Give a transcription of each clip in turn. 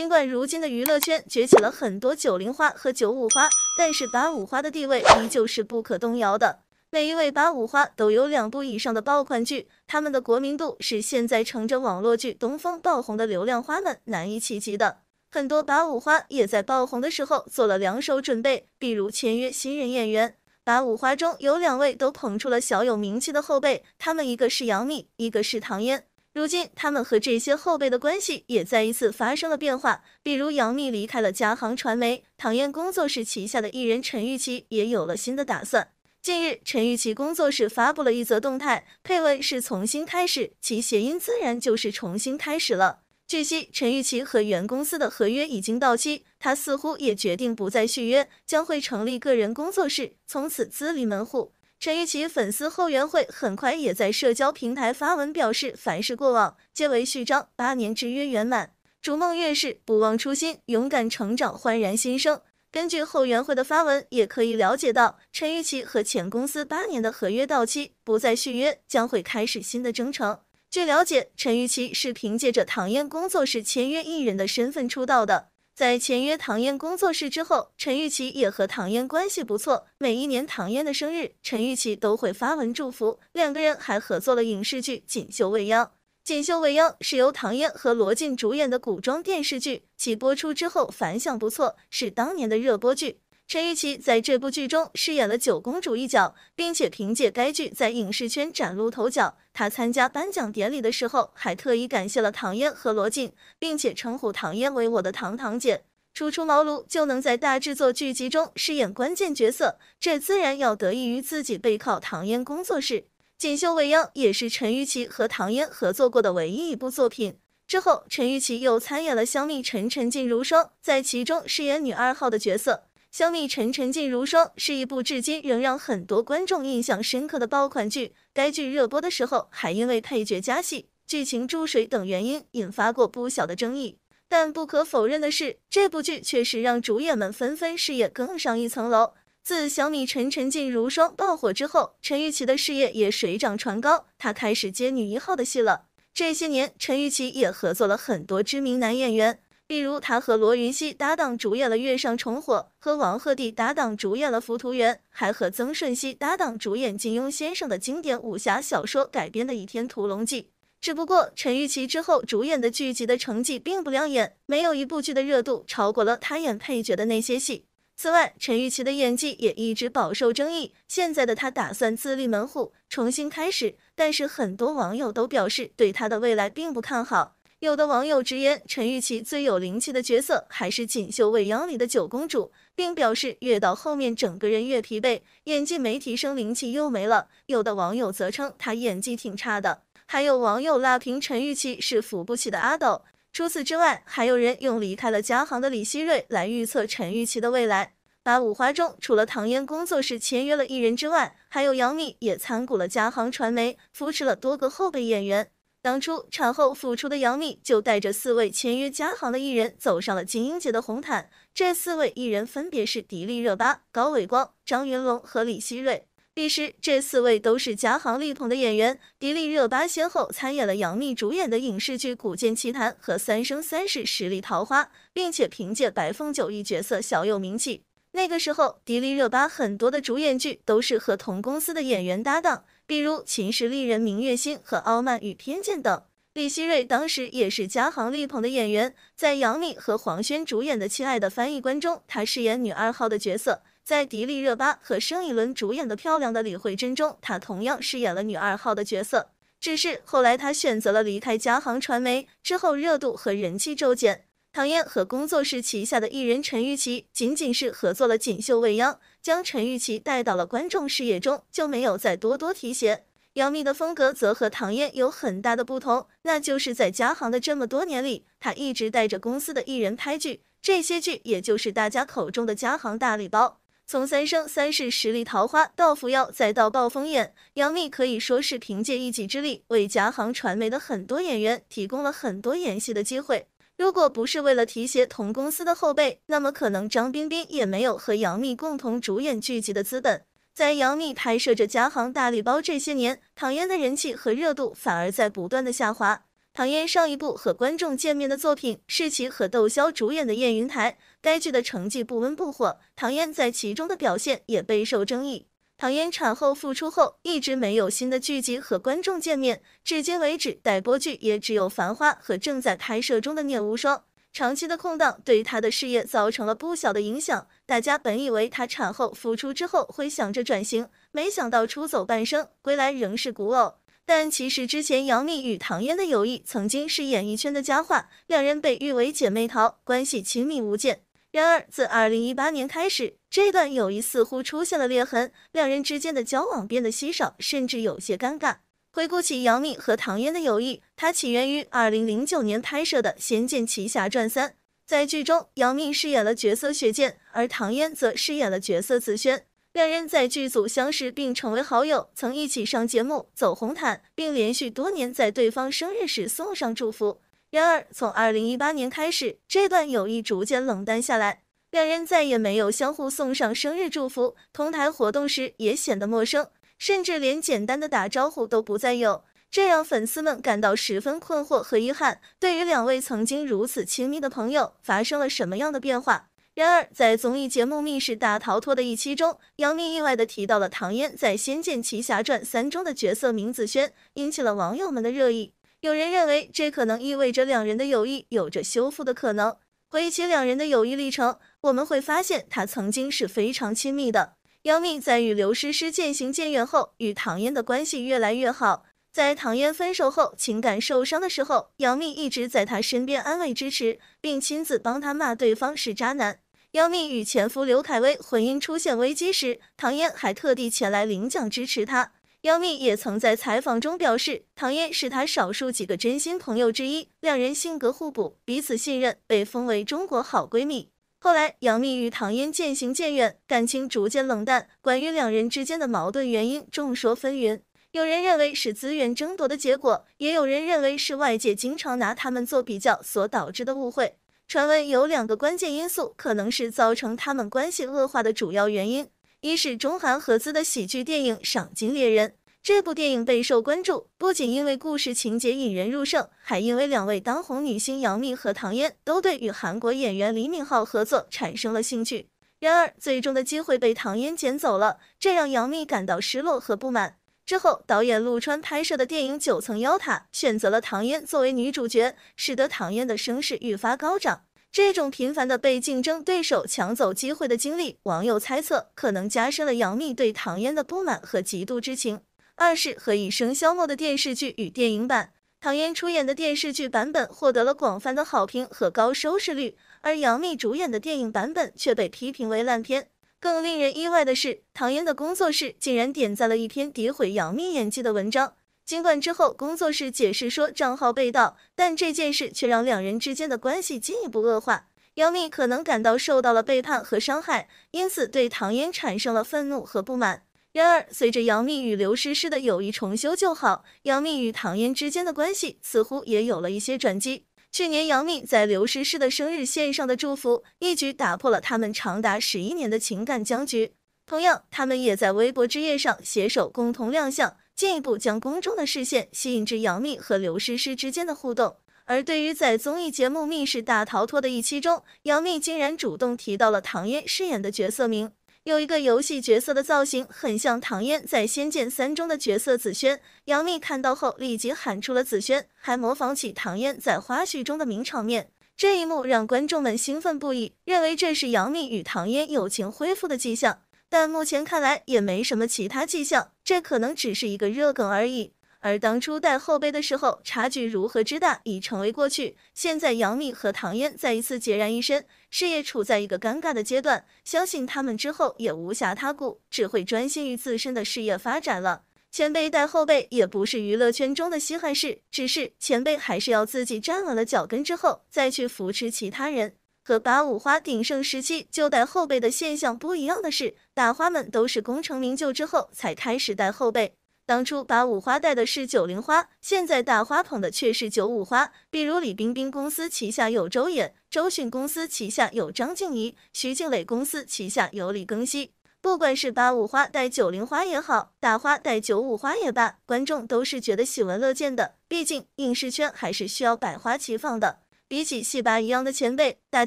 尽管如今的娱乐圈崛起了很多九零花和九五花，但是八五花的地位依旧是不可动摇的。每一位八五花都有两部以上的爆款剧，他们的国民度是现在乘着网络剧东风爆红的流量花们难以企及的。很多八五花也在爆红的时候做了两手准备，比如签约新人演员。八五花中有两位都捧出了小有名气的后辈，他们一个是杨幂，一个是唐嫣。如今，他们和这些后辈的关系也再一次发生了变化。比如，杨幂离开了嘉行传媒，唐嫣工作室旗下的艺人陈玉琪也有了新的打算。近日，陈玉琪工作室发布了一则动态，配文是“重新开始”，其谐音自然就是“重新开始了”。据悉，陈玉琪和原公司的合约已经到期，她似乎也决定不再续约，将会成立个人工作室，从此自立门户。陈玉琪粉丝后援会很快也在社交平台发文表示，凡事过往皆为序章，八年之约圆满，逐梦越是不忘初心，勇敢成长，焕然新生。根据后援会的发文，也可以了解到，陈玉琪和前公司八年的合约到期，不再续约，将会开始新的征程。据了解，陈玉琪是凭借着唐嫣工作室签约艺人的身份出道的。在签约唐嫣工作室之后，陈玉琪也和唐嫣关系不错。每一年唐嫣的生日，陈玉琪都会发文祝福。两个人还合作了影视剧《锦绣未央》。《锦绣未央》是由唐嫣和罗晋主演的古装电视剧，其播出之后反响不错，是当年的热播剧。陈玉琪在这部剧中饰演了九公主一角，并且凭借该剧在影视圈崭露头角。她参加颁奖典礼的时候，还特意感谢了唐嫣和罗晋，并且称呼唐嫣为“我的堂堂姐”。初出茅庐就能在大制作剧集中饰演关键角色，这自然要得益于自己背靠唐嫣工作室。《锦绣未央》也是陈玉琪和唐嫣合作过的唯一一部作品。之后，陈玉琪又参演了《香蜜沉沉烬如霜》，在其中饰演女二号的角色。《小米陈陈烬如霜》是一部至今仍让很多观众印象深刻的爆款剧。该剧热播的时候，还因为配角加戏、剧情注水等原因引发过不小的争议。但不可否认的是，这部剧确实让主演们纷纷事业更上一层楼。自《小米陈陈烬如霜》爆火之后，陈玉琪的事业也水涨船高，她开始接女一号的戏了。这些年，陈玉琪也合作了很多知名男演员。比如，他和罗云熙搭档主演了《月上重火》，和王鹤棣搭档主演了《浮屠缘》，还和曾舜晞搭档主演金庸先生的经典武侠小说改编的《倚天屠龙记》。只不过，陈玉琪之后主演的剧集的成绩并不亮眼，没有一部剧的热度超过了他演配角的那些戏。此外，陈玉琪的演技也一直饱受争议。现在的他打算自立门户，重新开始，但是很多网友都表示对他的未来并不看好。有的网友直言，陈玉琪最有灵气的角色还是《锦绣未央》里的九公主，并表示越到后面整个人越疲惫，演技没提升，灵气又没了。有的网友则称她演技挺差的，还有网友拉平陈玉琪是扶不起的阿斗。除此之外，还有人用离开了嘉行的李溪芮来预测陈玉琪的未来。《八五花》中除了唐嫣工作室签约了艺人之外，还有杨幂也参股了嘉行传媒，扶持了多个后备演员。当初产后复出的杨幂就带着四位签约嘉行的艺人走上了金鹰节的红毯，这四位艺人分别是迪丽热巴、高伟光、张云龙和李溪芮。彼时这四位都是嘉行力捧的演员。迪丽热巴先后参演了杨幂主演的影视剧《古剑奇谭》和《三生三世十里桃花》，并且凭借白凤九一角色小有名气。那个时候，迪丽热巴很多的主演剧都是和同公司的演员搭档。比如《秦时丽人明月心》和《傲慢与偏见》等。李溪芮当时也是嘉行力捧的演员，在杨幂和黄轩主演的《亲爱的翻译官》中，她饰演女二号的角色；在迪丽热巴和盛一伦主演的《漂亮的李慧珍》中，她同样饰演了女二号的角色。只是后来她选择了离开嘉行传媒，之后热度和人气骤减。唐嫣和工作室旗下的艺人陈玉琪仅仅是合作了《锦绣未央》，将陈玉琪带到了观众视野中，就没有再多多提携。杨幂的风格则和唐嫣有很大的不同，那就是在家行的这么多年里，她一直带着公司的艺人拍剧，这些剧也就是大家口中的家行大礼包。从《三生三世十里桃花》到《扶摇》，再到《暴风眼》，杨幂可以说是凭借一己之力为家行传媒的很多演员提供了很多演戏的机会。如果不是为了提携同公司的后辈，那么可能张彬彬也没有和杨幂共同主演剧集的资本。在杨幂拍摄着《家行大礼包》这些年，唐嫣的人气和热度反而在不断的下滑。唐嫣上一部和观众见面的作品是其和窦骁主演的《燕云台》，该剧的成绩不温不火，唐嫣在其中的表现也备受争议。唐嫣产后复出后，一直没有新的剧集和观众见面。至今为止，待播剧也只有《繁花》和正在拍摄中的《聂无双》。长期的空档对她的事业造成了不小的影响。大家本以为她产后复出之后会想着转型，没想到出走半生，归来仍是古偶。但其实之前杨幂与唐嫣的友谊曾经是演艺圈的佳话，两人被誉为姐妹淘，关系亲密无间。然而自2018年开始，这段友谊似乎出现了裂痕，两人之间的交往变得稀少，甚至有些尴尬。回顾起杨幂和唐嫣的友谊，它起源于二零零九年拍摄的《仙剑奇侠传三》，在剧中，杨幂饰演了角色雪见，而唐嫣则饰演了角色紫萱。两人在剧组相识并成为好友，曾一起上节目、走红毯，并连续多年在对方生日时送上祝福。然而，从二零一八年开始，这段友谊逐渐冷淡下来。两人再也没有相互送上生日祝福，同台活动时也显得陌生，甚至连简单的打招呼都不再有，这让粉丝们感到十分困惑和遗憾。对于两位曾经如此亲密的朋友，发生了什么样的变化？然而，在综艺节目《密室大逃脱》的一期中，杨幂意外地提到了唐嫣在《仙剑奇侠传三》中的角色明子轩，引起了网友们的热议。有人认为这可能意味着两人的友谊有着修复的可能。回忆起两人的友谊历程。我们会发现，他曾经是非常亲密的。杨幂在与刘诗诗渐行渐远后，与唐嫣的关系越来越好。在唐嫣分手后，情感受伤的时候，杨幂一直在她身边安慰支持，并亲自帮她骂对方是渣男。杨幂与前夫刘恺威婚姻出现危机时，唐嫣还特地前来领奖支持她。杨幂也曾在采访中表示，唐嫣是他少数几个真心朋友之一，两人性格互补，彼此信任，被封为中国好闺蜜。后来，杨幂与唐嫣渐行渐远，感情逐渐冷淡。关于两人之间的矛盾原因，众说纷纭。有人认为是资源争夺的结果，也有人认为是外界经常拿他们做比较所导致的误会。传闻有两个关键因素，可能是造成他们关系恶化的主要原因。一是中韩合资的喜剧电影《赏金猎人》。这部电影备受关注，不仅因为故事情节引人入胜，还因为两位当红女星杨幂和唐嫣都对与韩国演员李敏镐合作产生了兴趣。然而，最终的机会被唐嫣捡走了，这让杨幂感到失落和不满。之后，导演陆川拍摄的电影《九层妖塔》选择了唐嫣作为女主角，使得唐嫣的声势愈发高涨。这种频繁的被竞争对手抢走机会的经历，网友猜测可能加深了杨幂对唐嫣的不满和嫉妒之情。二是《何以笙箫默》的电视剧与电影版，唐嫣出演的电视剧版本获得了广泛的好评和高收视率，而杨幂主演的电影版本却被批评为烂片。更令人意外的是，唐嫣的工作室竟然点赞了一篇诋毁杨幂演技的文章。尽管之后工作室解释说账号被盗，但这件事却让两人之间的关系进一步恶化。杨幂可能感到受到了背叛和伤害，因此对唐嫣产生了愤怒和不满。然而，随着杨幂与刘诗诗的友谊重修旧好，杨幂与唐嫣之间的关系似乎也有了一些转机。去年，杨幂在刘诗诗的生日线上的祝福，一举打破了他们长达十一年的情感僵局。同样，他们也在微博之夜上携手共同亮相，进一步将公众的视线吸引至杨幂和刘诗诗之间的互动。而对于在综艺节目《密室大逃脱》的一期中，杨幂竟然主动提到了唐嫣饰演的角色名。有一个游戏角色的造型很像唐嫣在《仙剑三》中的角色紫萱，杨幂看到后立即喊出了“紫萱”，还模仿起唐嫣在花絮中的名场面。这一幕让观众们兴奋不已，认为这是杨幂与唐嫣友情恢复的迹象。但目前看来也没什么其他迹象，这可能只是一个热梗而已。而当初带后辈的时候，差距如何之大已成为过去。现在，杨幂和唐嫣再一次孑然一身，事业处在一个尴尬的阶段。相信他们之后也无暇他顾，只会专心于自身的事业发展了。前辈带后辈也不是娱乐圈中的稀罕事，只是前辈还是要自己站稳了脚跟之后再去扶持其他人。和八五花鼎盛时期就带后辈的现象不一样的是，大花们都是功成名就之后才开始带后辈。当初八五花带的是九零花，现在大花捧的却是九五花。比如李冰冰公司旗下有周也，周迅公司旗下有张静怡，徐静蕾公司旗下有李庚希。不管是八五花带九零花也好，大花带九五花也罢，观众都是觉得喜闻乐见的。毕竟影视圈还是需要百花齐放的。比起戏霸一样的前辈，大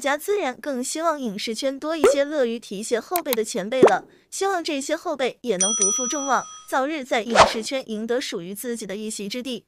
家自然更希望影视圈多一些乐于提携后辈的前辈了。希望这些后辈也能不负众望，早日在影视圈赢得属于自己的一席之地。